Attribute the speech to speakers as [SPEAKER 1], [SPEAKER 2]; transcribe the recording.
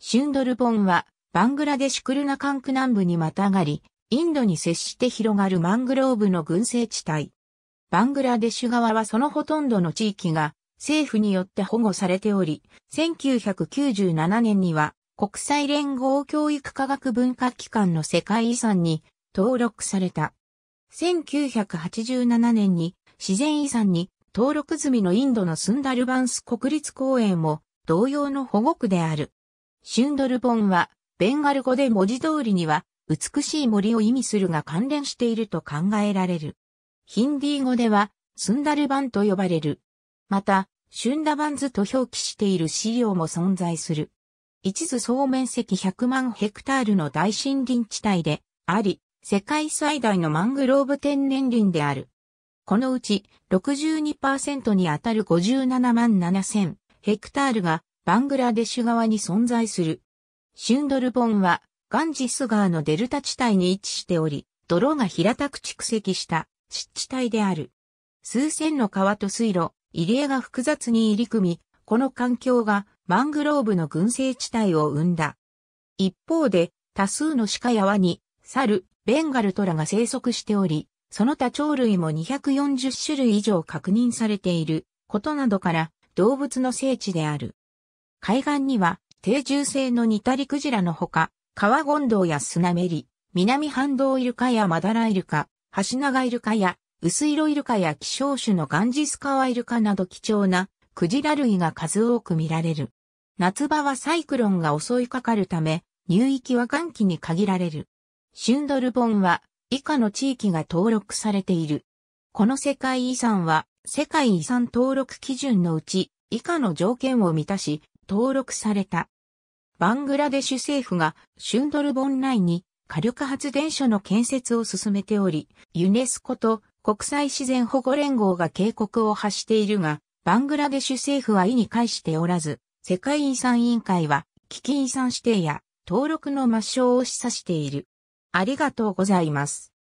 [SPEAKER 1] シュンドルボンは、バングラデシュクルナカンク南部にまたがり、インドに接して広がるマングローブの群生地帯。バングラデシュ側はそのほとんどの地域が政府によって保護されており、1997年には国際連合教育科学文化機関の世界遺産に登録された。1987年に自然遺産に登録済みのインドのスンダルバンス国立公園も同様の保護区である。シュンドルボンは、ベンガル語で文字通りには、美しい森を意味するが関連していると考えられる。ヒンディー語では、スンダルバンと呼ばれる。また、シュンダバンズと表記している資料も存在する。一図総面積100万ヘクタールの大森林地帯であり、世界最大のマングローブ天然林である。このうち62%にあたる57万7000ヘクタールがバングラデシュ側に存在する。シュンドルボンは、ガンジス川のデルタ地帯に位置しており、泥が平たく蓄積した湿地帯である。数千の川と水路、入り江が複雑に入り組み、この環境がマングローブの群生地帯を生んだ。一方で、多数の鹿やワニ、猿、ベンガルトラが生息しており、その他鳥類も240種類以上確認されていることなどから動物の聖地である。海岸には定住性のニタリクジラのほか、川ゴンドウやスナメリ、南半道イルカやマダライルカ、ハシナガイルカや薄色イルカや希少種のガンジスカワイルカなど貴重なクジラ類が数多く見られる。夏場はサイクロンが襲いかかるため、入域は元気に限られる。シュンドルボンは以下の地域が登録されている。この世界遺産は世界遺産登録基準のうち以下の条件を満たし、登録された。バングラデシュ政府がシュンドルボン内に火力発電所の建設を進めており、ユネスコと国際自然保護連合が警告を発しているが、バングラデシュ政府は意に介しておらず、世界遺産委員会は危機遺産指定や登録の抹消を示唆している。ありがとうございます。